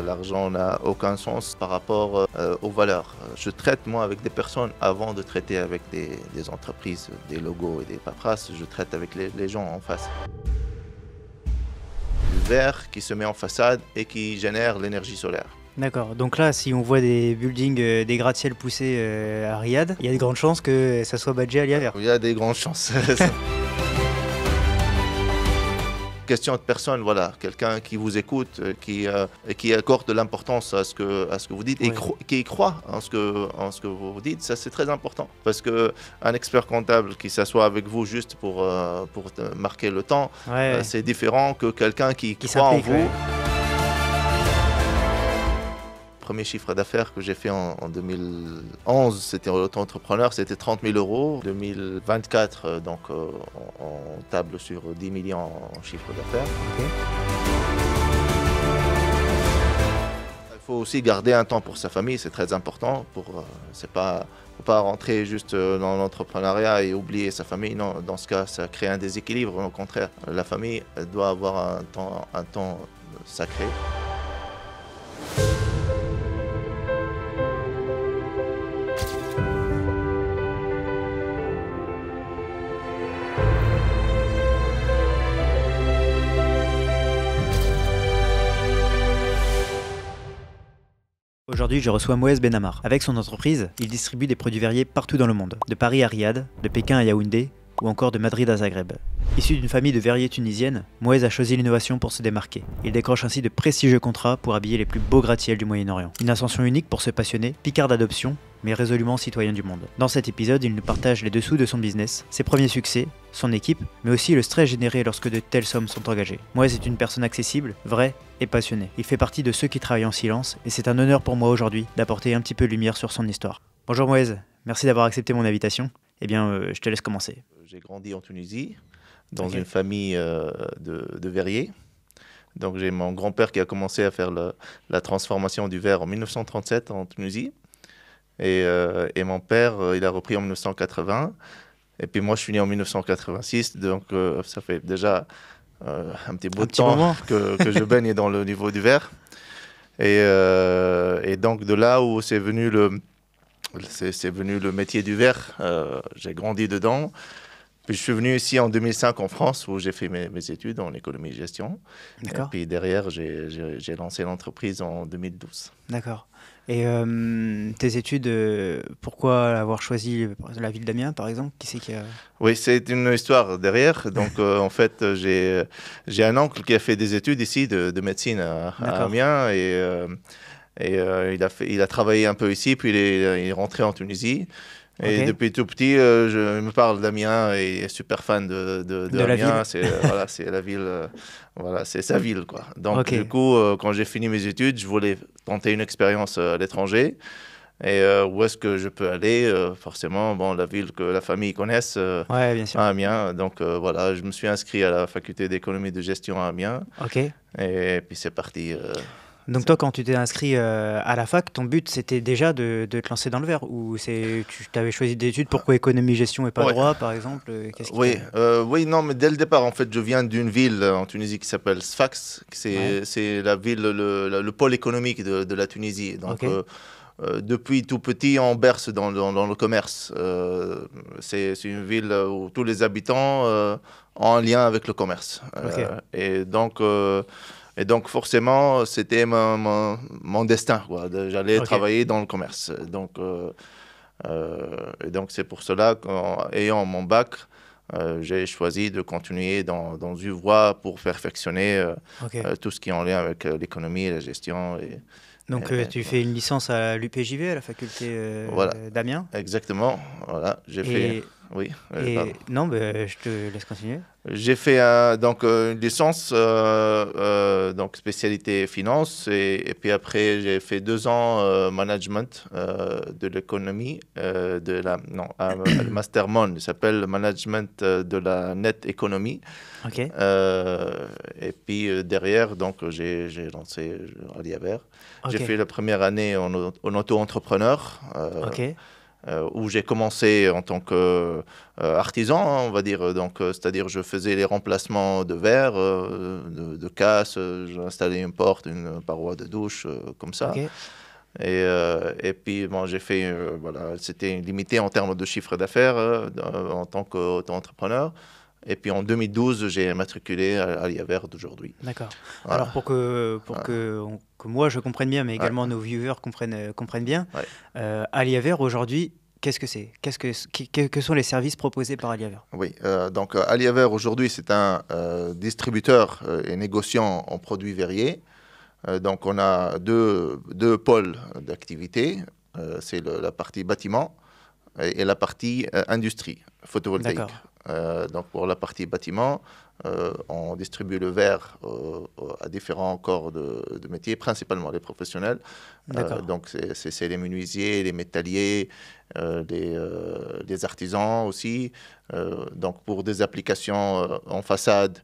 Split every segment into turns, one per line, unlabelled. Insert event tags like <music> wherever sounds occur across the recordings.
L'argent n'a aucun sens par rapport euh, aux valeurs. Je traite moi avec des personnes avant de traiter avec des, entreprises, des logos et des paperasses. Je traite avec les, gens en face. Le verre qui se met en façade et qui génère l'énergie solaire.
D'accord, donc là, si on voit des buildings, euh, des gratte-ciel poussés euh, à Riyad, il y a de grandes chances que ça soit badgé à l'hiver. Il y a des grandes chances. <laughs>
question de personne, voilà, quelqu'un qui vous écoute, euh, qui, euh, qui accorde de l'importance à, ce que, à ce que vous dites et qui croit en ce, que, en ce que vous dites, ça c'est très important. Parce qu'un expert comptable qui s'assoit avec vous juste pour, euh, pour marquer le temps, c'est différent que quelqu'un qui, qui croit en vous premier chiffre d'affaires que j'ai fait en, 2011, c'était en auto-entrepreneur, c'était 30 000 euros. 2024, euh, donc on, euh, table sur 10 millions en chiffre d'affaires. Il faut aussi garder un temps pour sa famille, c'est très important. Pour, euh, c'est pas pas rentrer juste dans l'entrepreneuriat et oublier sa famille. Non, dans ce cas, ça crée un déséquilibre. Au contraire, la famille doit avoir un temps, un temps sacré.
Aujourd'hui, je reçois Moez Benamar. Avec son entreprise, il distribue des produits verriers partout dans le monde, de Paris à Riyad, de Pékin à Yaoundé ou encore de Madrid à Zagreb. Issu d'une famille de verriers tunisiennes, Moez a choisi l'innovation pour se démarquer. Il décroche ainsi de prestigieux contrats pour habiller les plus beaux gratte-ciels du Moyen-Orient. Une ascension unique pour ce passionné, picard d'adoption, mais résolument citoyen du monde. Dans cet épisode, il nous partage les dessous de son business, ses premiers succès, son équipe, mais aussi le stress généré lorsque de telles sommes sont engagées. Moïse est une personne accessible, vraie et passionnée. Il fait partie de ceux qui travaillent en silence, et c'est un honneur pour moi aujourd'hui d'apporter un petit peu de lumière sur son histoire. Bonjour Moïse, merci d'avoir accepté mon invitation. Eh bien, euh, je te laisse commencer.
J'ai grandi en Tunisie, dans une famille euh, de, verriers. Donc j'ai mon grand-père qui a commencé à faire la transformation du verre en 1937 en Tunisie. Euh, et, mon père, euh, il a repris en 1980. Et puis moi, je suis né en 1986. Donc euh, ça fait déjà un petit bout de temps que, je baigne dans le niveau du verre. Et, donc de là où c'est venu le, c'est, venu le métier du verre, j'ai grandi dedans. Puis je suis venu ici en 2005 en France où j'ai fait mes, mes, études en économie et gestion. Et puis derrière, j'ai lancé l'entreprise en 2012.
D'accord. Et euh, tes études,
euh, pourquoi avoir
choisi la ville d'Amiens, par exemple Qui qui a...
Oui, c'est une histoire derrière. Donc, <laughs> euh, en fait, j'ai, j'ai un oncle qui a fait des études ici de, médecine à, à, Amiens. Et, et il, a fait, il a travaillé un peu ici, puis il est, il est rentré en Tunisie. Et depuis tout petit, euh, je me parle d'Amiens et est super fan de, de, Amiens. Euh, <laughs> c'est la ville, euh, voilà, c'est sa ville quoi. Donc du coup, quand j'ai fini mes études, je voulais tenter une expérience à l'étranger. Et où est-ce que je peux aller Forcément, bon, la ville que la famille connaisse, à Amiens. Donc voilà, je me suis inscrit à la faculté d'économie de gestion à Amiens. Ok. Et, puis c'est parti.
Donc toi, quand tu t'es inscrit euh, à la fac, ton but c'était déjà de, te lancer dans le verre ou c'est tu avais choisi d'études pourquoi économie gestion et pas droit par exemple
euh, Oui, euh, oui, non, mais dès le départ en fait, je viens d'une ville en Tunisie qui s'appelle Sfax, c'est la ville le, le, pôle économique de, la Tunisie. Donc depuis tout petit, on berce dans, dans, le commerce. c'est une ville où tous les habitants ont un lien avec le commerce. et donc et donc, forcément, c'était mon, mon, destin. J'allais travailler dans le commerce. Donc, euh, euh, et donc c'est pour cela qu'ayant mon bac, euh, j'ai choisi de continuer dans, dans, une voie pour perfectionner tout ce qui est en lien avec l'économie et la gestion. Et,
donc ben, tu fais une licence à l'UPJV, à la faculté euh, d'Amiens
Exactement, voilà, j'ai fait oui. Euh,
non, euh, je te laisse continuer.
J'ai fait euh, donc une licence donc spécialité finance et, puis après j'ai fait deux ans management de l'économie de la non <coughs> mastermind il s'appelle management de la net économie. Ok. et puis derrière donc j'ai lancé Aliaver. J'ai fait la première année en, en auto-entrepreneur. ok. Euh, où j'ai commencé en tant qu'artisan, euh, hein, on va dire. Donc, euh, c'est-à-dire, je faisais les remplacements de verre, de, de, casse, j'installais une porte, une paroi de douche, comme ça. Et, puis, bon, j'ai fait, voilà, c'était limité en termes de chiffre d'affaires en tant qu'auto-entrepreneur. Et puis en 2012, j'ai matriculé à, d'aujourd'hui. D'accord.
Alors pour, que, pour que, que, moi je comprenne bien, mais également nos viewers comprennent, euh, comprennent bien, ouais. Euh, aujourd'hui, Qu'est-ce que c'est Qu'est-ce que, que, que, sont les services proposés par Aliaver
Oui, euh, donc Aliaver aujourd'hui, c'est un distributeur et négociant en produits verriers. donc on a deux, deux pôles d'activité. c'est la partie bâtiment et, et la partie industrie photovoltaïque. Euh, donc pour la partie bâtiment, euh, on distribue le verre euh, à différents corps de, de métiers, principalement les professionnels. donc c'est les menuisiers, les métalliers, les, artisans aussi. donc pour des applications en façade,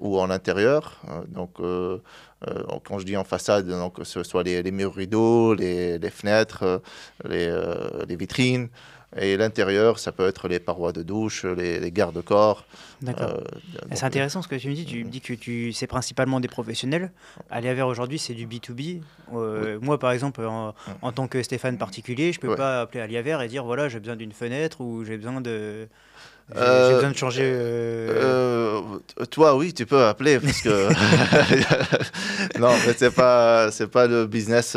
ou en intérieur. donc, quand je dis en façade, donc, que ce soit les, les murs rideaux, les, fenêtres, les vitrines. Et l'intérieur, ça peut être les parois de douche, les, les garde-corps. Euh, D'accord. c'est intéressant
ce que tu me dis. Tu me dis que tu, c'est principalement des professionnels. Aliaver, aujourd'hui, c'est du B2B. Euh, moi, par exemple, mm. en, tant que Stéphane particulier, je ne peux pas appeler Aliaver et dire voilà, j'ai besoin d'une fenêtre ou j'ai besoin de. J'ai euh, besoin de changer. Euh,
euh, toi, oui, tu peux appeler parce que <laughs> non, mais c'est pas c'est pas le business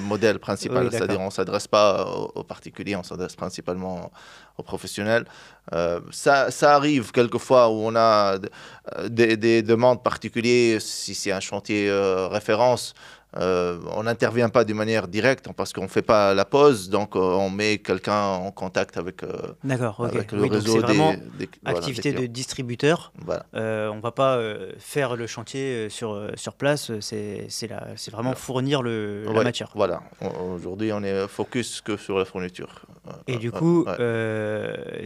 modèle principal. C'est-à-dire, on s'adresse pas aux particuliers, on s'adresse principalement aux professionnels. ça, arrive quelquefois où on a des, demandes particulières, si c'est un chantier référence, euh, on n'intervient pas de manière directe parce qu'on ne fait pas la pause, donc euh, on met quelqu'un en contact avec, euh, le réseau. C'est vraiment activité de
distributeur. Voilà. on ne va pas faire le chantier sur, sur place, c'est vraiment fournir le, la matière.
Voilà, aujourd'hui on est focus que sur la fourniture. Et du coup,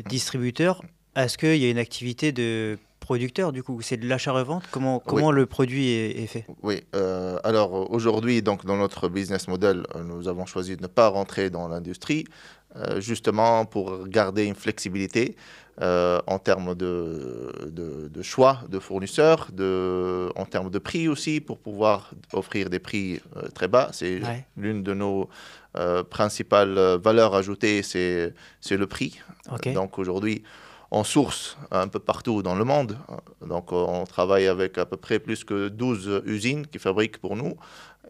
distributeur, est-ce qu'il y a une activité de producteur du coup C'est de l'achat-revente Comment, comment le
produit est, fait Oui, euh, alors aujourd'hui, donc dans notre business model, euh, nous avons choisi de ne pas rentrer dans l'industrie, euh, justement pour garder une flexibilité en termes de, choix de fournisseurs, de, en termes de prix aussi, pour pouvoir offrir des prix très bas. C'est l'une de nos principales valeurs ajoutées, c'est le prix. donc aujourd'hui, en source un peu partout dans le monde. Donc on travaille avec à peu près plus que 12 usines qui fabriquent pour nous.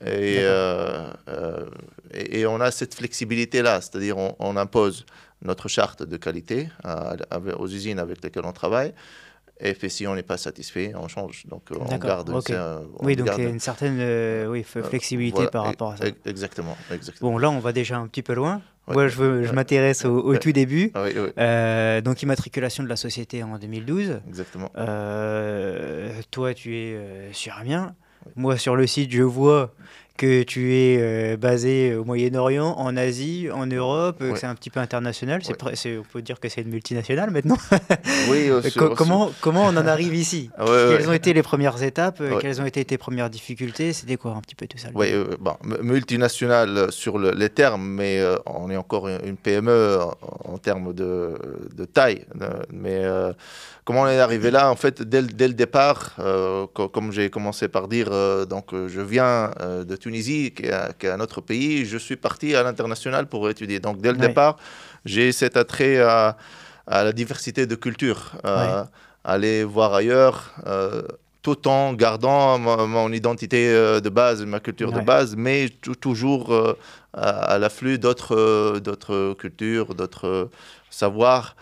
Euh, euh, et, et, on a cette flexibilité-là, c'est-à-dire on, impose notre charte de qualité euh, aux usines avec lesquelles on travaille. Et si on n'est pas satisfait, on change. Donc, euh, on garde. oui, donc il y a une
certaine euh, euh, flexibilité par
rapport à ça. Exactement, exactement, Bon, là, on
va déjà un petit peu loin.
Moi, je, je m'intéresse au, tout début.
Ah donc, immatriculation de la société en 2012. Exactement. toi, tu es sur Amiens. Moi, sur le site, je vois que tu es euh, basé au Moyen-Orient, en Asie, en Europe, euh, c'est un petit peu international. on peut dire que c'est une multinationale maintenant. <laughs> oui, euh, comment, comment on en arrive ici <laughs> Quelles ont été les premières étapes Quelles ont été tes premières difficultés C'était quoi un petit peu tout ça Oui,
bon, multinationale sur les termes, mais on est encore une PME e, en, termes de, taille. Mais comment on est arrivé là En fait, dès, le départ, comme j'ai commencé par dire, donc je viens de Tunisie est un autre pays, je suis parti à l'international pour étudier. Donc dès le départ, j'ai cet attrait à, la diversité de culture, euh, aller voir ailleurs, euh, tout en gardant mon identité euh, de base, ma culture de base, mais toujours à l'afflux d'autres cultures, d'autres savoirs.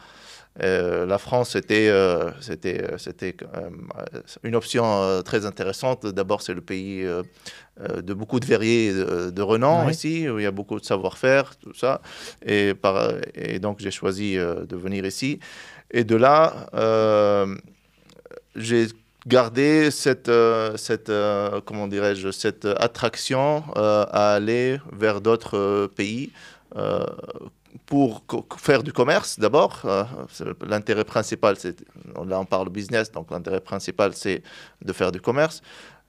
Euh, la France, euh, c'était euh, une option très intéressante. D'abord, c'est le pays de beaucoup de verriers de, renom ici, où il y a beaucoup de savoir-faire, tout ça. Et, donc, j'ai choisi de venir ici. Et de là, j'ai gardé cette, cette comment dirais-je, cette attraction à aller vers d'autres pays pour faire du commerce, d'abord, euh, l'intérêt principal, c'est, là on parle business, donc l'intérêt principal c'est de faire du commerce,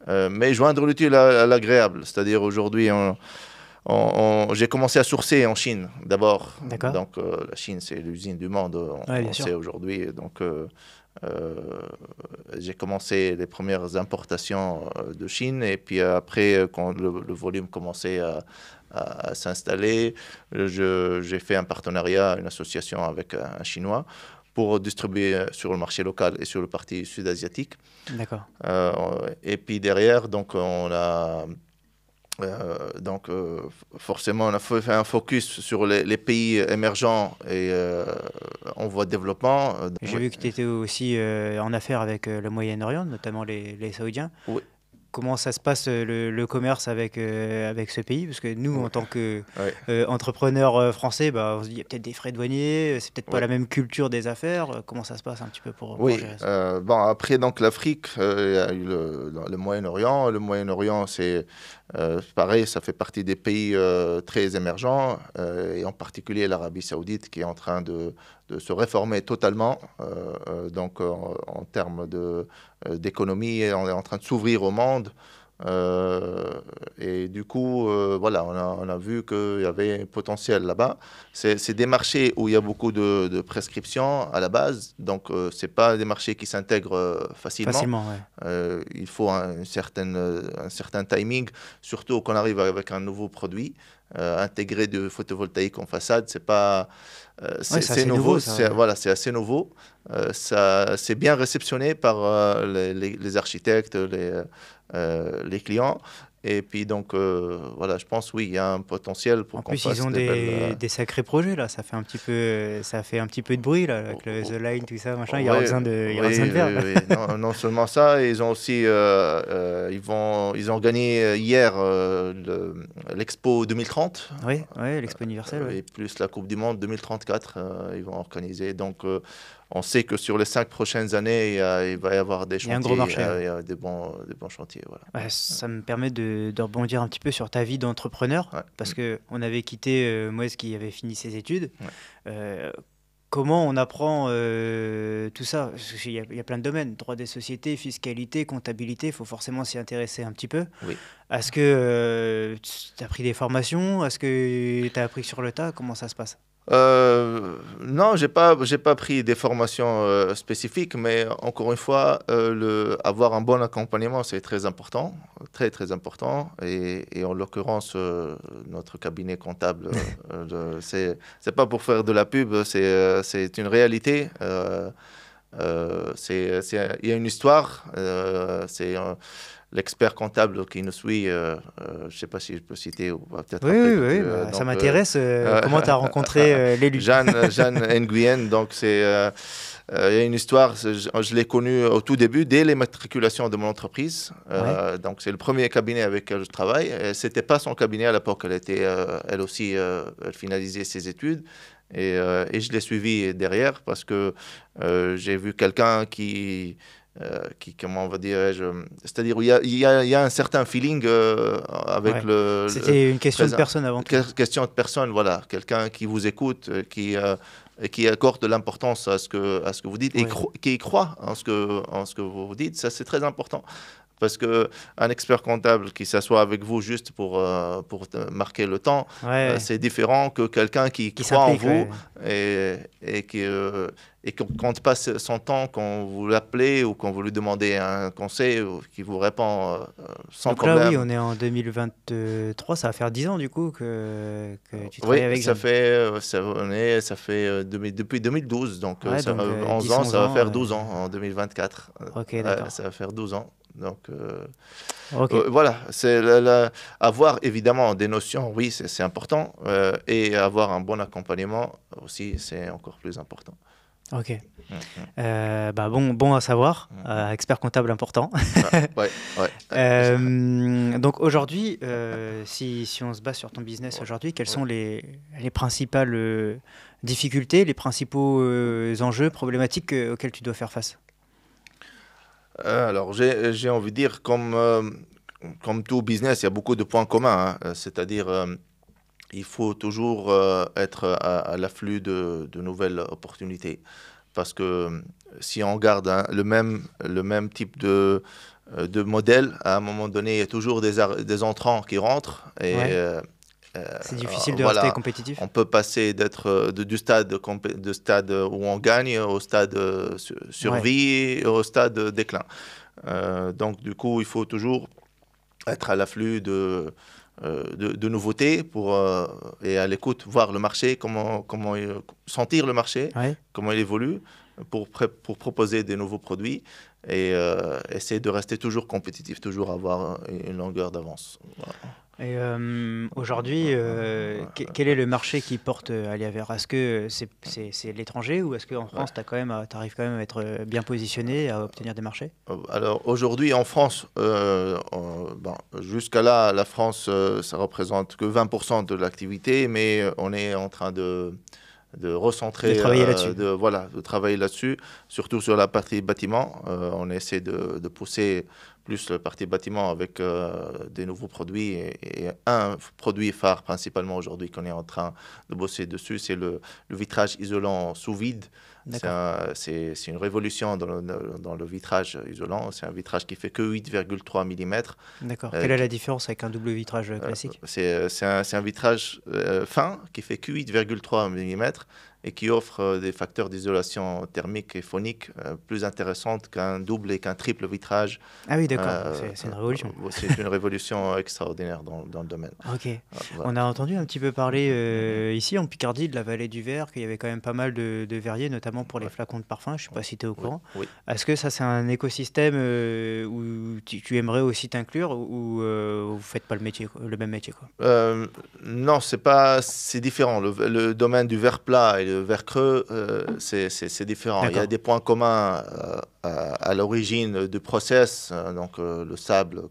euh, mais joindre l'utile à, à l'agréable. C'est-à-dire aujourd'hui, j'ai commencé à sourcer en Chine d'abord. Donc euh, la Chine c'est l'usine du monde, on, sait aujourd'hui. Donc j'ai commencé les premières importations de Chine et puis après, quand le, le volume commençait à à, s'installer. J'ai fait un partenariat, une association avec un, Chinois pour distribuer sur le marché local et sur le parti sud-asiatique. D'accord. Euh, et puis derrière, donc, on a. Euh, donc, euh, forcément, on a fait un focus sur les, pays émergents et en voie de développement. J'ai vu que
tu étais aussi en affaire avec le Moyen-Orient, notamment les, les Saoudiens. Oui comment ça se passe euh, le, commerce avec, euh, avec ce pays Parce que nous, en tant qu'entrepreneurs euh, entrepreneur français, bah, il y a peut-être des frais douaniers,
c'est peut-être pas la même
culture des affaires. Comment ça se passe un petit peu pour, oui.
bon, après, donc l'Afrique, le Moyen-Orient. Le Moyen-Orient, c'est pareil, ça fait partie des pays très émergents, et en particulier l'Arabie saoudite qui est en train de de se réformer totalement. Euh, euh, donc, en, termes euh, d'économie, on est en train de s'ouvrir au monde. et du coup, voilà, on a, vu qu'il y avait un potentiel là-bas. C'est des marchés où il y a beaucoup de, prescriptions à la base, donc c'est pas des marchés qui s'intègrent facilement. il faut un, certaine, un certain timing, surtout qu'on arrive avec un nouveau produit. Euh, intégrer de photovoltaïque en façade. C'est pas, euh, c'est nouveau. Voilà, c'est assez nouveau. Euh, c'est bien réceptionné par les, architectes, les clients. Et puis donc, euh, voilà, je pense, oui, il y a un potentiel pour En plus, ils ont euh,
des, sacrés projets, là. Ça fait un petit peu, ça fait un petit peu de bruit, là, avec le oh, The Line, tout ça, machin. il y a besoin de, il de <laughs>
non, seulement ça, ils ont aussi... Euh, ils, vont, ils ont gagné hier l'Expo 2030. Oui, l'Expo universelle. Et plus la Coupe du Monde 2034, ils vont organiser. Donc... on sait que sur les cinq prochaines années, il, va y avoir des chantiers, il y a un marché, des bons, des bons chantiers. Voilà.
ça me permet de, de, rebondir un petit peu sur ta vie d'entrepreneur, parce que on avait quitté euh, qui avait fini ses études. Euh, comment on apprend euh, tout ça il y, a, plein de domaines, droit des sociétés, fiscalité, comptabilité, il faut forcément s'y intéresser un petit peu. Oui. Est-ce que euh, tu as pris des formations Est-ce que tu as appris sur le tas Comment ça se passe
euh, non, j'ai pas, j'ai pas pris des formations euh, spécifiques, mais encore une fois, euh, le, avoir un bon accompagnement, c'est très important, très très important. Et, en l'occurrence, notre cabinet comptable, <laughs> c'est, pas pour faire de la pub, c'est, une réalité. c'est, il y a une histoire. c'est l'expert comptable qui nous suit, euh, euh, je ne sais pas si je peux citer ou Oui, oui, oui euh, bah, ça m'intéresse. <laughs> comment tu as rencontré <laughs> l'élu <laughs> Jeanne, Nguyen, donc c'est. Il y a une histoire, je, l'ai connue au tout début, dès matriculations de mon entreprise. donc, c'est le premier cabinet avec lequel je travaille. Ce n'était pas son cabinet à l'époque. Elle était, elle aussi, elle finalisait ses études. Et, et, je l'ai suivi derrière parce que j'ai vu quelqu'un qui euh, qui, comment on va dire, euh, c'est-à-dire il y a, y a, un certain feeling euh, avec le. C'était une question de personne avant tout. Question de personne, voilà. Quelqu'un qui vous écoute, qui qui accorde de l'importance à ce que à ce que vous dites et qui croit en ce que en ce que vous dites ça c'est très important parce qu'un expert comptable qui s'assoit avec vous juste pour, euh, pour marquer le temps, euh, c'est différent que quelqu'un qui, qui, croit en vous et, et, qui, euh, et compte pas son temps quand vous l'appelez ou quand vous lui demandez un conseil qui vous répond sans Donc Là, oui, on
est en 2023, ça va faire 10 ans du coup que, tu travailles oui, avec ça
fait, ça, ça fait depuis 2012, donc, ça, 11 ans, ça va faire 12 ans en 2024. Ok, d'accord. ça va faire 12 ans. Donc euh, euh, voilà, c'est avoir évidemment des notions, oui, c'est important, euh, et avoir un bon accompagnement aussi, c'est encore plus important. Ok. Mm,
mm. Bah, bon, bon à savoir, mm, expert comptable important. Ah, <laughs> donc aujourd'hui, si, on se base sur ton business aujourd'hui, quelles sont les, les principales difficultés, les principaux enjeux, problématiques auxquels tu dois faire face
euh, alors, euh, j'ai envie de dire, comme, euh, comme tout business, il y a beaucoup de points communs. Hein. C'est-à-dire, il faut toujours être à, l'afflux de, nouvelles opportunités. Parce que si on garde hein, le, même, le même type de, de modèle, à un moment donné, il y a toujours des, des entrants qui rentrent. Et. Euh, c'est difficile de rester compétitif. On peut passer d'être euh, du stade de stade où on gagne au stade euh, survie au stade déclin. donc du coup, il faut toujours être à l'afflux de, de, nouveautés pour, et à l'écoute, voir le marché, comment, comment sentir le marché, comment il évolue, pour, pour proposer des nouveaux produits et essayer de rester toujours compétitif, toujours avoir une longueur d'avance.
Et euh, aujourd'hui, euh, quel est le marché qui porte à euh, Est-ce que c'est l'étranger ou est-ce qu'en France, tu arrives quand même à être bien positionné, à obtenir des marchés
Alors aujourd'hui, en France, jusqu'à là, la France, ça représente que 20% de l'activité, mais on est en train de, recentrer, de travailler là-dessus. voilà, de travailler là-dessus, surtout sur la partie bâtiment. on essaie de, de pousser plus le partie bâtiment avec euh, des nouveaux produits et, un produit phare principalement aujourd'hui qu'on est en train de bosser dessus, c'est le, le, vitrage isolant sous vide. C'est une révolution dans le, dans le vitrage isolant. C'est un vitrage qui fait que 8,3 mm. D'accord. Euh, Quelle est
la différence avec un double vitrage euh, classique
C'est un, un, vitrage fin qui fait que 8,3 mm et qui offre euh, des facteurs d'isolation thermique et phonique euh, plus intéressants qu'un double et qu'un triple vitrage. Ah oui, d'accord, euh, c'est une révolution. C'est une révolution <laughs> extraordinaire dans, dans, le domaine.
Ok. Ah, On a entendu un petit peu parler mm-hmm. ici en Picardie de la vallée du verre, qu'il y avait quand même pas mal de, verriers, notamment pour les flacons de parfum. Je ne suis pas cité au courant. Est-ce que ça, c'est un écosystème où tu, aimerais aussi t'inclure ou vous ne faites pas le, métier, le même métier quoi
Non, c'est pas, c'est différent. Le, le, domaine du verre plat et le verre creux, euh, c'est différent. Il y a des points communs euh, à, l'origine du process, euh, donc le sable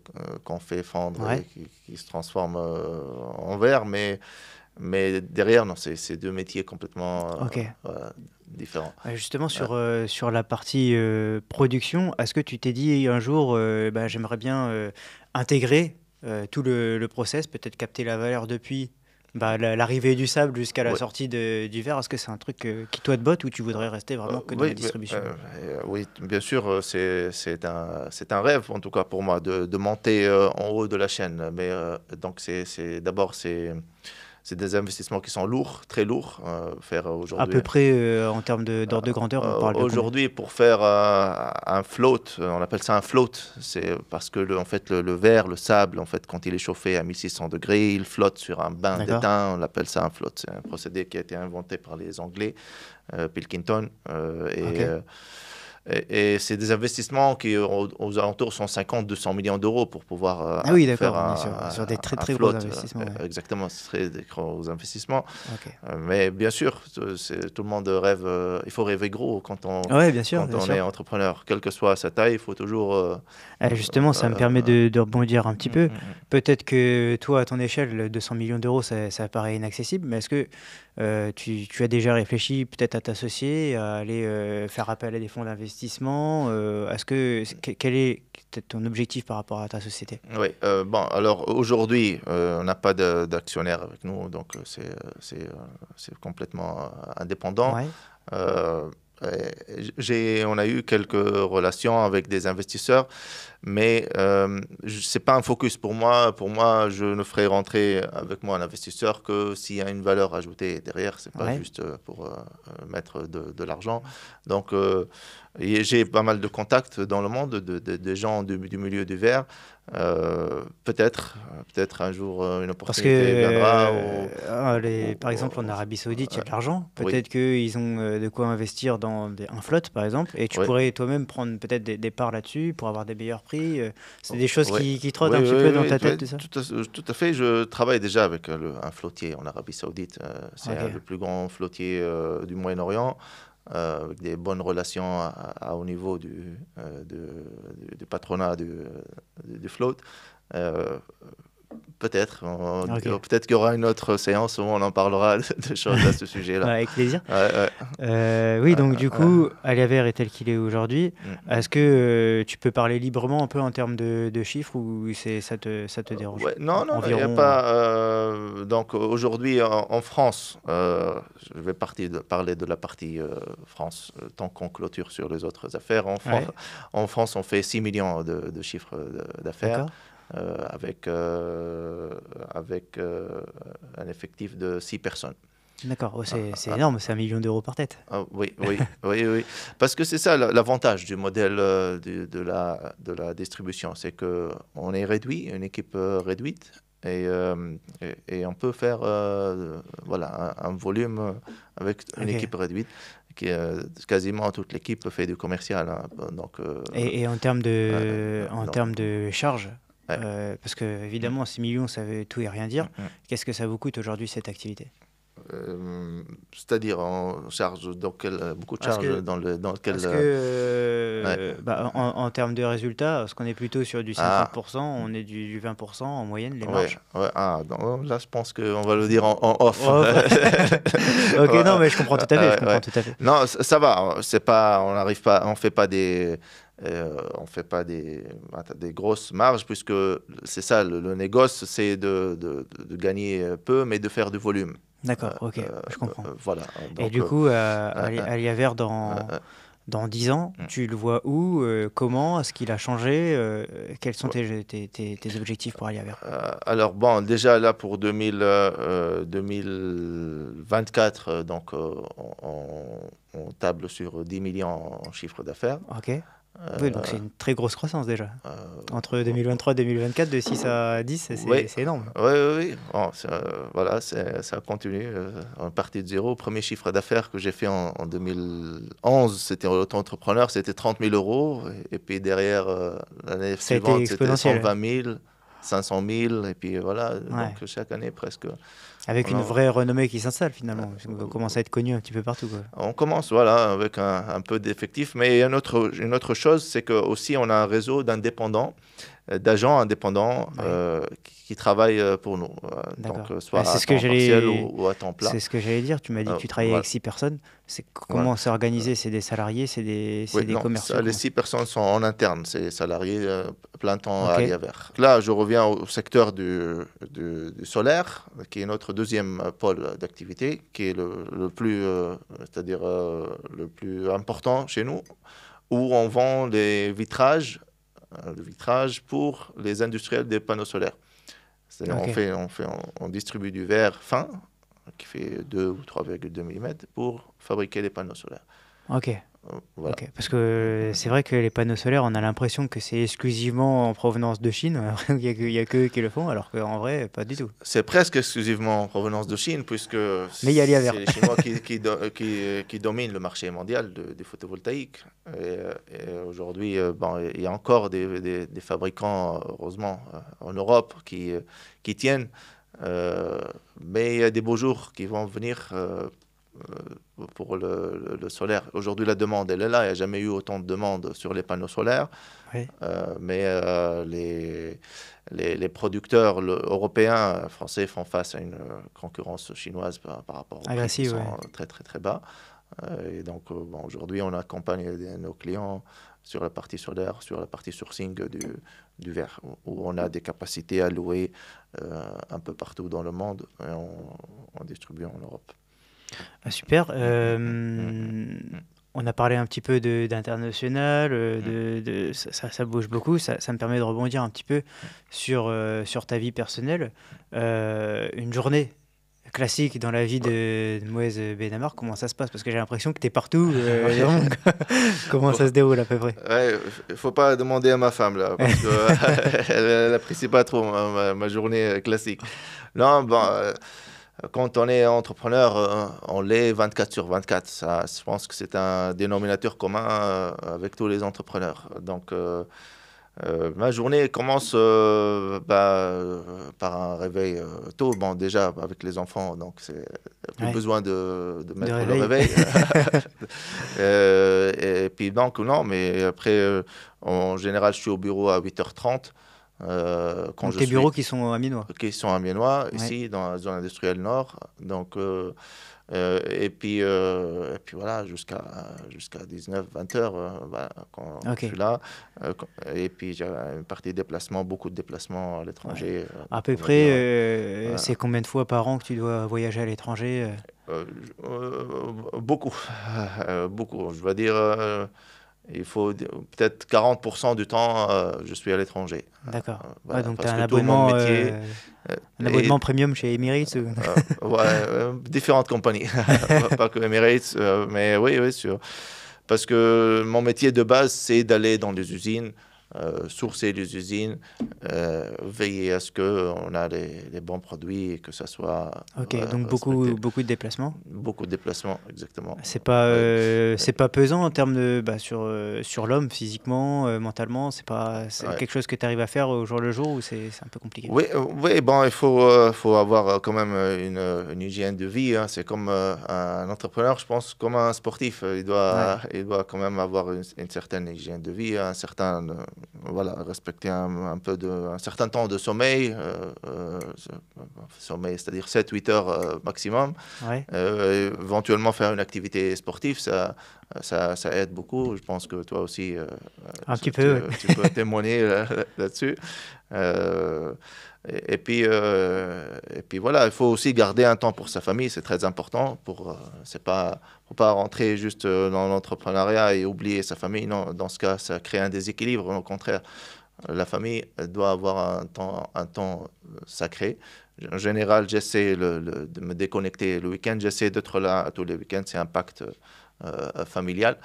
qu'on fait fendre et qui, se transforme en verre, mais, mais derrière, non, c'est deux métiers complètement différents.
Bah, justement, sur, sur la partie production, est-ce que tu t'es dit un jour, bah, j'aimerais bien intégrer tout le process, peut-être capter la valeur depuis bah, l'arrivée du sable jusqu'à la sortie du verre, est-ce que c'est un truc euh, qui toi de botte ou tu voudrais rester vraiment euh, que dans la distribution
euh, Oui, bien sûr, c'est un, un, rêve en tout cas pour moi de, monter en haut de la chaîne. Mais donc d'abord c'est c'est des investissements qui sont lourds, très lourds. Euh, faire aujourd'hui. À peu
près euh, en termes d'ordre de, grandeur, on euh, parle Aujourd'hui,
pour faire un float, on appelle ça un float. C'est parce que le, en fait, le, verre, le sable, en fait, quand il est chauffé à 1600 degrés, il flotte sur un bain d'étain. On appelle ça un float. C'est un procédé qui a été inventé par les Anglais, Pilkington. et, et, c'est des investissements qui, euh, aux, alentours, sont 50, 200 millions d'euros pour pouvoir. faire euh, ah oui, d'accord, sur, des très, très gros euh, investissements. Exactement, ce serait des gros investissements. mais bien sûr, tout le monde rêve, il faut rêver gros quand on, est entrepreneur. Quelle que soit sa taille, il faut toujours. Eh, justement, ça me permet
de, rebondir un petit mm, peu. Mm, mm. Peut-être que toi, à ton échelle, 200 millions d'euros, ça, paraît inaccessible, mais est-ce que tu, tu, as déjà réfléchi peut-être à t'associer, à aller faire appel à des fonds d'investissement euh, est-ce que quel est ton objectif par rapport à ta société
Oui, euh, bon, alors aujourd'hui, euh, on n'a pas d'actionnaire avec nous, donc c'est complètement indépendant. on a eu quelques relations avec des investisseurs. Mais euh, ce n'est pas un focus pour moi. Pour moi, je ne ferai rentrer avec moi un investisseur que s'il y a une valeur ajoutée derrière. Ce n'est pas juste euh, pour euh, euh, mettre de, l'argent. Donc, j'ai pas mal de contacts dans le monde, des de, gens du, milieu du verre. peut-être, peut-être un jour une opportunité viendra.
Ah, les, par exemple, en Arabie Saoudite, il y a de l'argent. Peut-être qu'ils ont de quoi investir dans un flotte, par exemple. Et tu pourrais toi-même prendre peut-être des, parts là-dessus pour avoir des meilleurs euh, c'est oh, des choses qui, qui, trottent un petit peu dans ta tête, tout ça
tout à, fait. Je travaille déjà avec euh, un flottier en Arabie Saoudite. Euh, c'est le plus grand flottier du Moyen-Orient. avec des bonnes relations à, haut niveau du, de, patronat du, flotte. Peut-être. Peut-être qu'il y aura une autre séance où on en parlera <laughs> de choses à ce sujet-là. avec
plaisir. Euh, oui, donc euh, du coup, Aliaver est tel qu'il est aujourd'hui. Mm. Est-ce que euh, tu peux parler librement un peu en termes de, chiffres ou ça te, ça te dérange Non, non, il n'y a
pas. donc aujourd'hui, en, France, je vais partir parler de la partie France, tant qu'on clôture sur les autres affaires. En, France, en France on fait 6 millions de, de chiffres d'affaires. Euh, avec, euh, avec euh, un effectif de 6 personnes.
D'accord, c'est ah, ah. énorme, c'est un million d'euros par tête.
Ah, oui, oui, <laughs> oui, oui. Parce que c'est ça l'avantage du modèle de, la, de la distribution, c'est qu'on est réduit, une équipe réduite, et, et, on peut faire voilà, un, volume avec une équipe réduite. Qui, quasiment toute l'équipe fait du commercial. Hein, donc, et, en termes de, en termes
de charges euh, parce que, mm. évidemment, 6 millions, ça veut tout et rien dire. Mm, mm. Qu'est-ce que ça vous coûte aujourd'hui cette activité
euh, C'est-à-dire en charge, dans beaucoup de charges dans, le, dans que, euh,
bah, en, termes de résultats, parce qu'on est plutôt sur du 50%, ah. on est du, 20% en moyenne, les marges. Ah, oh, là, je pense qu'on va le dire en, offre off. <laughs> ok, non, mais je comprends tout à fait. Je comprends tout à fait.
Non, ça va, hein. c'est pas, on n'arrive pas, on fait pas des. Euh, on ne fait pas des, des, grosses marges, puisque c'est ça, le, négoce, c'est de, de, gagner peu, mais de faire du volume.
D'accord, euh, ok, je euh, comprends.
voilà. Et du coup, Alia
Vert, dans, dans 10 ans, mm. tu le vois où Comment Est-ce qu'il a changé Quels sont tes, tes, objectifs pour Aliaver
Alors, bon, déjà là pour 2024, donc on, on, table sur 10 millions en chiffre d'affaires. Ok. Euh, oui, donc c'est une
très grosse croissance déjà. Euh, Entre 2023 et 2024, de 6 à 10, c'est énorme.
Oui, oui, oui. ça, voilà, ça continue. On est euh, parti de zéro. Premier chiffre d'affaires que j'ai fait en, 2011, c'était auto-entrepreneur, c'était 30 000 euros. Et, et puis derrière, l'année suivante, c'était 120 000. 500 000, et puis voilà, donc chaque année presque. Avec une vraie
renommée qui s'installe finalement, ah, on euh, commence à être connu un petit peu partout. Quoi.
On commence, voilà, avec un, peu d'effectifs, mais une autre, une autre chose, c'est que aussi on a un réseau d'indépendants euh, d'agents indépendants euh, qui, travaillent euh, pour nous. Donc, soit ce que partiel ou, à temps plein. C'est ce que
j'allais dire. Tu m'as dit que tu travaillais avec six personnes. C'est comment s'organiser organisé C'est des salariés C'est des, oui, des commerciaux Les
six personnes sont en interne. C'est des salariés plein temps à l'hiver. Là, je reviens au secteur du, solaire, qui est notre deuxième pôle d'activité, qui est le, le plus, c'est-à-dire le plus important chez nous, où on vend des vitrages le euh, vitrage pour les industriels des panneaux solaires. cest On, fait, on, distribue du verre fin, qui fait 2 ou 3,2 mm, pour fabriquer les panneaux solaires. OK
parce que c'est vrai que les panneaux solaires, on a l'impression que c'est exclusivement en provenance de Chine, <laughs> il n'y a, que qu'eux qui le font, alors qu'en vrai, pas du tout.
C'est presque exclusivement en provenance de Chine, puisque c'est les Chinois qui, <laughs> qui, qui, dominent le marché mondial des photovoltaïques. Et, aujourd'hui, euh, bon, il y a encore des, des, fabricants, heureusement, euh, en Europe qui, euh, qui tiennent, mais il y a des beaux jours qui vont venir. Euh, pour le, solaire. Aujourd'hui, la demande, elle est là. Il n'y a jamais eu autant de demandes sur les panneaux solaires. Euh, mais euh, les, les, producteurs européens, français, font face à une concurrence chinoise par, rapport aux prix qui sont très, très, très bas. et donc, aujourd'hui, on accompagne nos clients sur la partie solaire, sur la partie sourcing du, du verre, où on a des capacités à louer un peu partout dans le monde en distribuant en Europe.
Ah, super. Mm, mm, euh, mm, on a parlé un petit peu d'international, euh, de, ça, bouge beaucoup, ça, me permet de rebondir un petit peu sur, euh, sur ta vie personnelle. une journée classique dans la vie de, de Moïse Benamar, comment ça se passe Parce que j'ai l'impression que tu es partout. <laughs> <laughs> comment ça se déroule à peu près
Il ne faut pas demander à ma femme, là, parce qu'elle <laughs> n'apprécie pas trop hein, ma, ma, journée classique. Non, bon, quand on est entrepreneur, euh, on l'est 24 sur 24. Ça, je pense que c'est un dénominateur commun euh, avec tous les entrepreneurs. Donc, euh, ma journée commence bah, par un réveil tôt. Bon, déjà avec les enfants, donc c'est plus besoin de, mettre le réveil. et, <laughs> et, puis donc non, mais après, en général, je suis au bureau à 8h30. Euh, quand tes bureaux qui sont à Miennois Qui sont à Miennois, ici, dans la zone industrielle nord. Donc, euh, euh, et, puis, euh, et puis voilà, jusqu'à jusqu'à 19, 20 heures, bah, quand je suis là. et puis j'ai une partie déplacement, beaucoup de déplacements à l'étranger. À peu près, c'est
combien de fois par an que tu dois voyager à l'étranger
Beaucoup, <laughs> beaucoup. Je veux dire il faut peut-être 40% du temps, euh, je suis à l'étranger. D'accord. Euh, donc, tu as euh, un abonnement, un abonnement premium chez Emirates ouais, différentes compagnies, <laughs> pas que Emirates, mais oui, oui, sûr. Parce que mon métier de base, c'est d'aller dans les usines, euh, sourcer les usines, euh, veiller à ce qu'on a les, bons produits et que ça soit. Ok, euh, donc beaucoup, beaucoup de déplacements Beaucoup de déplacements, exactement. C'est pas,
c'est pas pesant en termes de. Bah, sur, sur l'homme, physiquement, mentalement C'est pas c'est quelque chose que tu arrives à faire au jour le jour ou c'est un peu compliqué
Oui, oui bon, il faut, faut avoir quand même une, une hygiène de vie. Hein. C'est comme un entrepreneur, je pense, comme un sportif. Il doit, il doit quand même avoir une, une certaine hygiène de vie, un certain euh, voilà, respecter un, peu de, un certain temps de sommeil, euh, euh, sommeil, c'est-à-dire 7-8 heures maximum. éventuellement faire une activité sportive, ça, ça, ça, aide beaucoup. Je pense que toi aussi, <laughs> tu, peux témoigner là-dessus. là dessus et, puis, euh, et puis voilà, il faut aussi garder un temps pour sa famille, c'est très important. Pour, ne euh, c'est pas, faut pas rentrer juste euh, dans l'entrepreneuriat et oublier sa famille. Non, dans ce cas, ça crée un déséquilibre. Au contraire, la famille doit avoir un temps, un temps sacré. En général, j'essaie le, de me déconnecter le week-end. J'essaie d'être là tous les week-ends. C'est un pacte familial.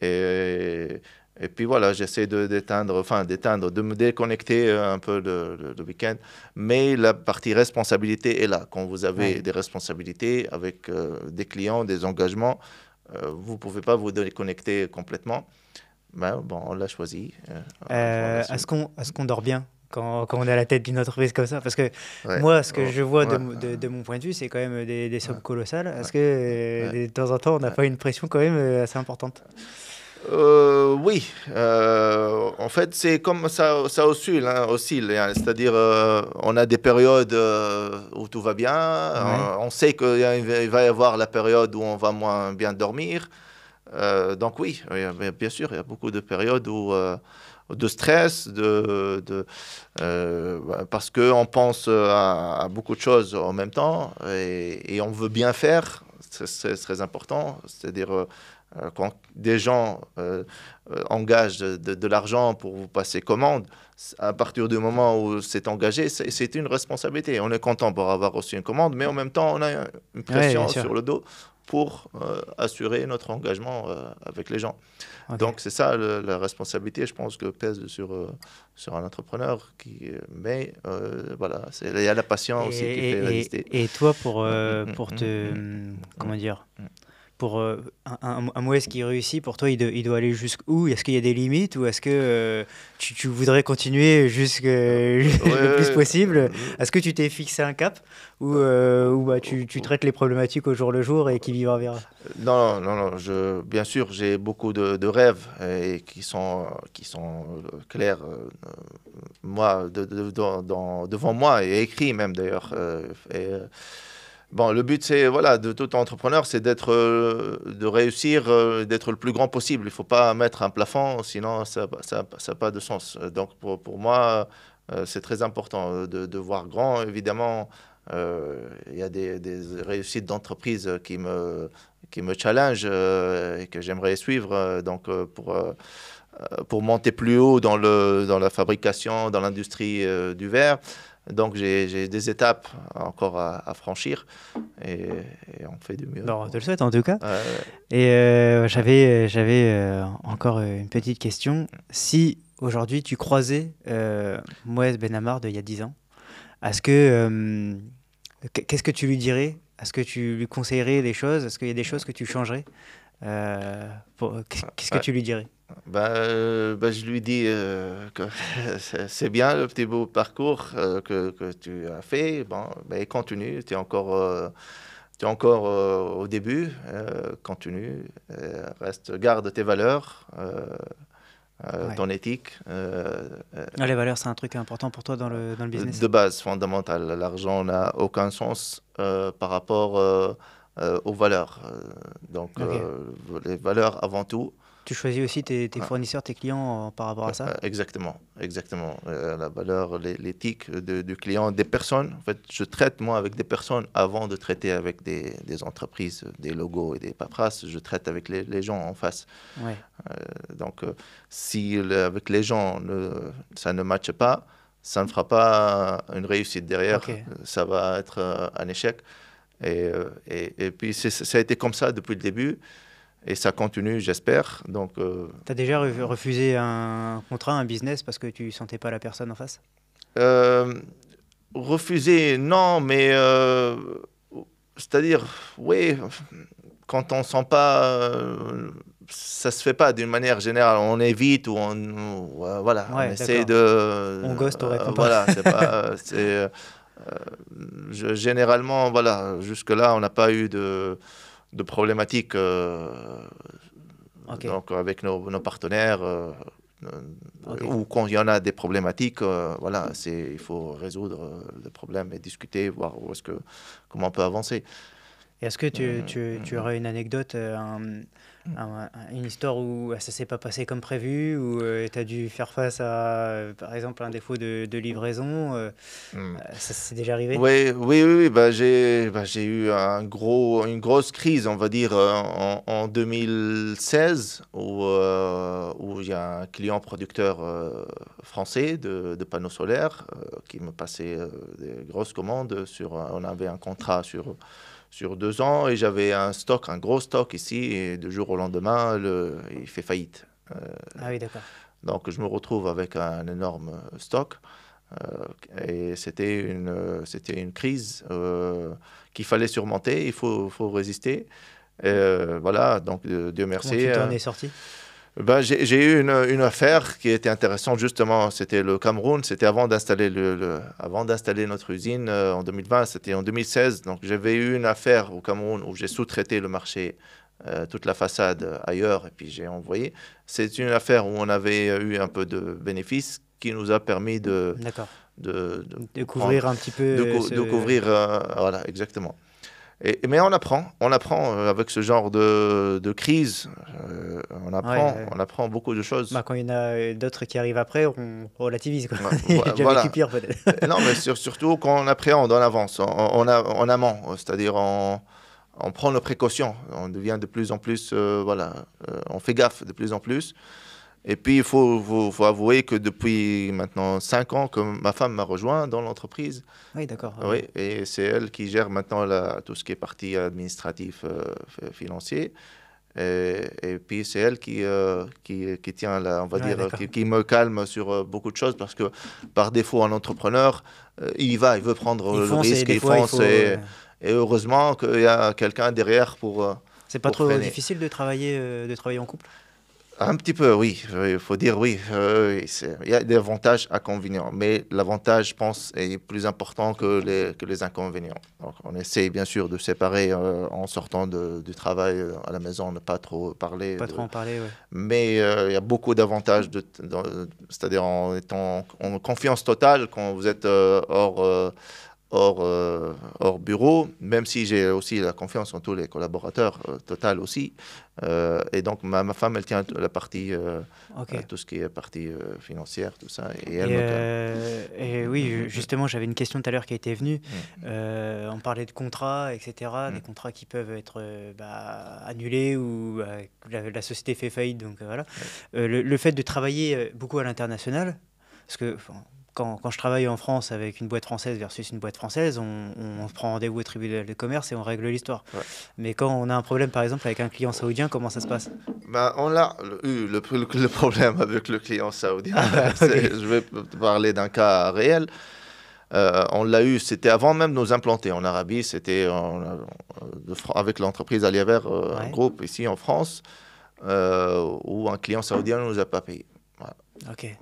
Et et puis voilà, j'essaie de d'éteindre, enfin d'éteindre, de me déconnecter euh, un peu le, week-end. Mais la partie responsabilité est là. Quand vous avez des responsabilités avec euh, des clients, des engagements, euh, vous ne pouvez pas vous déconnecter complètement. Mais ben, bon, on l'a choisi.
est-ce qu'on est qu'on dort bien quand, on est à la tête d'une entreprise comme ça Parce que moi, ce que oh, je vois de, mon point de vue, c'est quand même des, des sommes colossales. Est-ce que de temps en temps, on n'a pas une pression quand même assez importante
euh, oui, euh, en fait, c'est comme ça, ça oscille, hein, c'est-à-dire euh, on a des périodes où tout va bien, on sait qu'il va y avoir la période où on va moins bien dormir, donc oui, bien sûr, il y a beaucoup de périodes où de stress, de, bah, parce qu'on pense à, beaucoup de choses en même temps et, et on veut bien faire, c'est très important, c'est-à-dire euh, quand des gens euh, euh, engagent de, l'argent pour vous passer commande, à partir du moment où c'est engagé, c'est une responsabilité. On est content pour avoir reçu une commande, mais en même temps, on a une pression sur le dos pour assurer notre engagement avec les gens. Donc c'est ça la responsabilité, je pense, que pèse sur, sur un entrepreneur. Qui, mais voilà, il y a la passion aussi qui et, fait résister.
Et toi, pour, pour te... comment dire pour euh, un, un, qui réussit, pour toi, il, doit aller jusqu'où Est-ce qu'il y a des limites ou est-ce que euh, tu, voudrais continuer jusque <laughs> le plus possible mm. Est-ce que tu t'es fixé un cap ou, euh, ou bah, tu, tu, traites les problématiques au jour le jour et qui vivra verra
Non, non, non. Je, bien sûr, j'ai beaucoup de, de, rêves et qui sont, qui sont clairs moi, de, devant moi et écrits même d'ailleurs. Bon, le but, c'est, voilà, de tout entrepreneur, c'est d'être, euh, de réussir, euh, d'être le plus grand possible. Il ne faut pas mettre un plafond, sinon ça n'a pas de sens. Donc, pour, pour moi, euh, c'est très important de, de, voir grand. Évidemment, il y a des, des réussites d'entreprise qui me, qui me challenge et que j'aimerais suivre. donc, pour euh, pour monter plus haut dans, le, dans la fabrication, dans l'industrie euh, du verre. Donc j'ai des étapes encore à, franchir et, on fait du mieux. on te le souhaite en tout
cas. Et euh, j'avais j'avais encore une petite question. Si aujourd'hui tu croisais euh, Moïse ben de il y a 10 ans, est-ce que qu'est-ce que tu lui dirais Est-ce que tu lui conseillerais des choses Est-ce qu'il y a des choses que tu changerais Qu'est-ce que tu lui dirais
bah, je lui dis euh, que <laughs> c'est bien le petit beau parcours euh, que, que, tu as fait. Bon, ben, continue, tu es encore, es encore au début. continue, reste, garde tes valeurs. ton éthique. Ah,
les valeurs, c'est un truc important pour toi dans le, dans le business De
base, fondamentale. L'argent n'a aucun sens par rapport aux valeurs. Donc, les valeurs avant tout.
Tu choisis aussi tes, ah. fournisseurs, tes clients euh, par rapport à ça euh,
Exactement, exactement. Euh, la valeur, l'éthique du client, des personnes. En fait, je traite moi avec des personnes avant de traiter avec des, entreprises, des logos et des paperasses. Je traite avec les, gens en face. donc, si avec les gens, le, ça ne matche pas, ça ne fera pas une réussite derrière. Ça va être un échec. et, et puis, ça a été comme ça depuis le début. Et ça continue, j'espère. Donc, euh...
T'as déjà refusé un contrat, un business parce que tu
sentais pas la personne en face euh, Refuser, non, mais euh, c'est-à-dire, oui, quand on sent pas, euh, ça ne se fait pas d'une manière générale. On évite ou on, euh, voilà, on essaie de. On ghost, on Voilà, c'est <laughs> généralement, voilà, jusque là, on n'a pas eu de de problématiques euh, donc avec nos, nos partenaires. Euh, euh, ou quand il y en a des problématiques, voilà, c'est il faut résoudre le problème et discuter, voir où est-ce que comment on peut avancer.
Est-ce que tu, tu, tu, aurais une anecdote, Mm. une histoire où bah, ça s'est pas passé comme prévu, où euh, tu as dû faire face à, euh, par exemple, un défaut de, livraison. Euh, mm. Ça s'est déjà arrivé Oui,
oui, oui. bah, j'ai bah, eu un gros, une grosse crise, on va dire, en, 2016, où il où y a un client producteur français de, de, panneaux solaires qui me passait des grosses commandes. Sur, on avait un contrat sur sur deux ans et j'avais un stock, un gros stock ici et du jour au lendemain, il fait faillite. Euh, ah oui, d'accord. Donc je me retrouve avec un énorme stock euh, et c'était une, c'était une crise euh, qu'il fallait surmonter, il faut, faut résister. voilà, donc Dieu merci. Comment tu t'en es sorti ben, j'ai eu une, affaire qui était intéressante justement. C'était le Cameroun. C'était avant d'installer le, avant d'installer notre usine euh, en 2020. C'était en 2016. Donc j'avais eu une affaire au Cameroun où j'ai sous-traité le marché, euh, toute la façade ailleurs et puis j'ai envoyé. C'est une affaire où on avait eu un peu de bénéfices qui nous a permis de de, couvrir un petit peu de, euh, voilà exactement mais on apprend, on apprend euh, avec ce genre de, crise, euh, on, apprend, on apprend beaucoup de choses. Bah,
quand il y en a euh, d'autres qui arrivent après, on relativise. Quoi. <laughs> voilà. pire peut-être. non, mais
surtout quand on appréhende, on avance, on, on a, en c'est-à-dire on, prend nos précautions, on devient de plus en plus, voilà, on fait gaffe de plus en plus. Et puis, il faut, avouer que depuis maintenant 5 ans que ma femme m'a rejoint dans l'entreprise.
Oui, d'accord. Oui,
et c'est elle qui gère maintenant tout ce qui est partie administratif, euh, financier. Et, puis, c'est elle qui, euh, qui, tient, on va dire, qui, me calme sur euh, beaucoup de choses parce que par défaut, un entrepreneur, il va, il veut prendre le risque, il et, heureusement qu'il y a quelqu'un derrière pour. c'est pas trop difficile
de travailler, de travailler en couple
un petit peu, oui. Il faut dire oui. Euh, il y a des avantages, inconvénients. Mais l'avantage, je pense, est plus important que les, que les inconvénients. on essaie bien sûr de séparer euh, en sortant du travail euh, à la maison, ne pas trop parler. Pas trop en parler, Mais il y a beaucoup d'avantages, c'est-à-dire en étant en confiance totale quand vous êtes hors hors, euh, hors bureau, même si j'ai aussi la confiance en tous les collaborateurs, euh, total aussi. Euh, et donc, ma, femme, elle tient la partie, tout ce qui est partie financière, tout ça. Et, elle
et, oui, justement, j'avais une question tout à l'heure qui était venue. Mm. on parlait de contrats, etc., mm. des contrats qui peuvent être bah, annulés ou la, société fait faillite. Donc, voilà. le, le fait de travailler beaucoup à l'international, parce que quand, quand, je travaille en France avec une boîte française versus une boîte française, on, on prend rendez-vous au tribunal de commerce et on règle l'histoire. Mais quand on a un problème, par exemple, avec un client saoudien, comment ça se passe
bah, On l'a eu le, problème avec le client saoudien. Ah, <laughs> je vais parler d'un cas réel. Euh, on l'a eu, c'était avant même de nous implanter en Arabie, c'était euh, avec l'entreprise Aliaver, euh, un groupe ici en France, où un client saoudien ne nous a pas payé. Okay.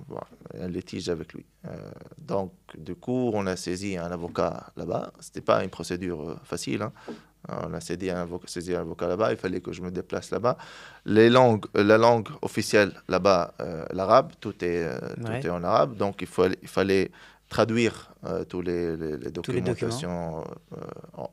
un litige avec lui. Euh, donc, du coup, on a saisi un avocat là-bas. Ce n'était pas une procédure euh, facile. Hein. On a saisi un avocat, avocat là-bas. Il fallait que je me déplace là-bas. Les langues, euh, la langue officielle là-bas, l'arabe, tout, est, en arabe. Donc, il, faut, il fallait traduire euh, tous les, documents. Euh,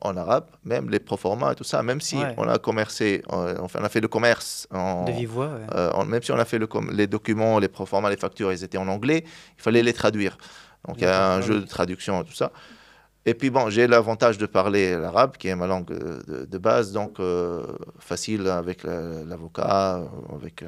en, arabe, même les proformas et tout ça, même si on a commercé, euh, on, a fait le commerce en, même si on a fait le les documents, les proformas, les factures, ils étaient en anglais, il fallait les traduire. Donc il y a un jeu de traduction et tout ça. Et puis bon, j'ai l'avantage de parler l'arabe, qui est ma langue euh, de, base, donc euh, facile avec l'avocat, euh, avec.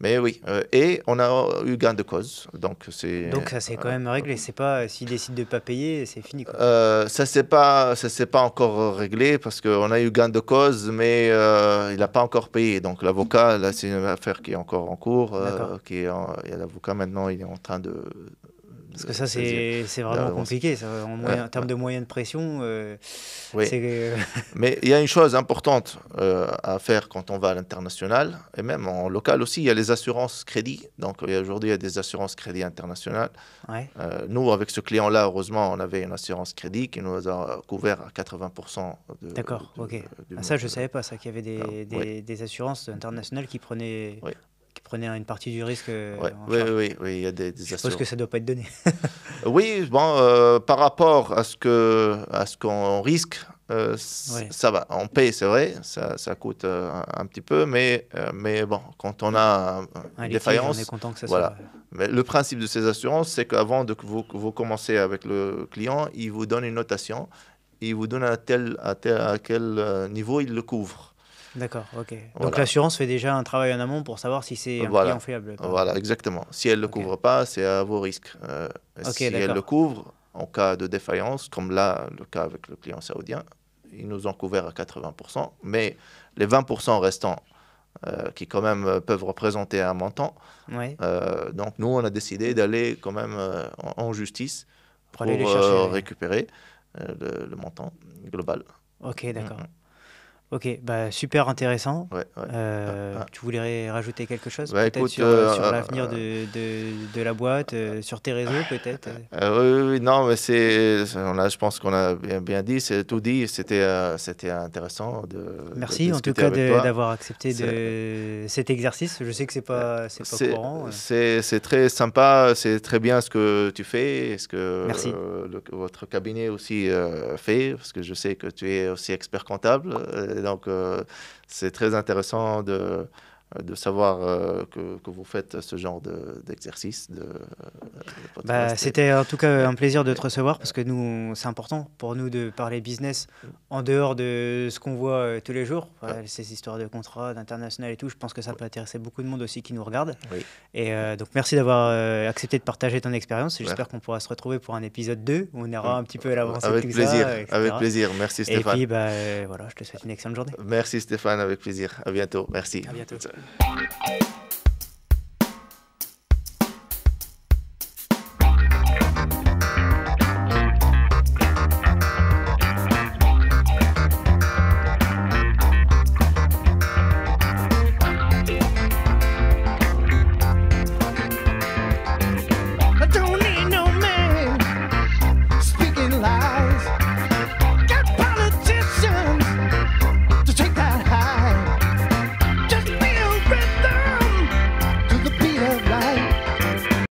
mais oui, et on a eu gain de cause, donc c'est. Donc ça c'est
quand même réglé. C'est pas s'il décide de pas payer, c'est fini.
ça c'est pas, ça c'est pas encore réglé parce qu'on a eu gain de cause, mais il n'a pas encore payé. Donc l'avocat, là c'est une affaire qui est encore en cours, qui est, et l'avocat maintenant il est en train de parce euh, que ça, c'est vraiment bah, compliqué. en,
termes de moyens de pression, euh, oui. <laughs>
Mais il y a une chose importante euh, à faire quand on va à l'international, et même en local aussi, il y a les assurances crédit. Donc aujourd'hui, il y a des assurances crédit internationales. Ouais. nous, avec ce client-là, heureusement, on avait une assurance crédit qui nous a couvert à 80%. D'accord, ok. Ah, ça,
je ne savais pas, ça, qu'il y avait des, ah, des, assurances internationales qui prenaient oui prenez une partie du risque. oui,
oui, oui, il y a des, assurances. Je pense que ça ne doit pas être donné. <laughs> oui, bon, euh, par rapport à ce qu'on à risque, qu'on risque, euh, ça va. On paye, c'est vrai, ça, ça coûte euh, un, petit peu, mais, mais bon, quand on a des une défaillance. On est content que ça voilà. Mais le principe de ces assurances, c'est qu'avant que vous, vous commencez avec le client, il vous donne une notation, il vous donne à, tel, à, tel, à quel niveau il le couvre. D'accord,
ok. Donc l'assurance fait déjà un travail en amont pour savoir si c'est un client fiable. Voilà,
exactement. Si elle ne le couvre pas, c'est à vos risques. Euh, si elle le couvre, en cas de défaillance, comme là, le cas avec le client saoudien, ils nous ont couvert à 80%, mais les 20% restants, euh, qui quand même euh, peuvent représenter un montant, donc nous, on a décidé d'aller quand même en, justice pour, les chercher, récupérer le, montant global.
Ok, d'accord. Mm, mm. Ok, bah, super intéressant. Euh, ah, ah. Tu voulais rajouter quelque chose bah, peut-être sur, euh, euh, l'avenir de, de, la boîte, sur tes réseaux ah, peut-être
oui, non, mais c'est, là, je pense qu'on a bien, dit, c'est tout dit, c'était, c'était intéressant de. Merci en tout cas d'avoir accepté
de, cet exercice. Je sais que c'est pas, c'est pas courant.
C'est, très sympa, c'est très bien ce que tu fais, ce que votre cabinet aussi fait, parce que je sais que tu es aussi expert comptable donc, euh, c'est très intéressant de, euh, de savoir euh, que, vous faites ce genre d'exercice. De, euh, bah, C'était
en tout cas un plaisir de te recevoir parce que nous, c'est important pour nous de parler business en dehors de ce qu'on voit tous les jours. Ces histoires de contrats, d'international et tout, je pense que ça peut intéresser beaucoup de monde aussi qui nous regarde. Et donc merci d'avoir accepté de partager ton expérience. J'espère qu'on pourra se retrouver pour un épisode 2 où on ira un petit peu à l'avance. Avec plaisir, avec plaisir. Merci Stéphane. Et puis
bah, voilà, je te souhaite une excellente journée. Merci Stéphane, avec plaisir. À bientôt. Merci. À bientôt.
Thank you.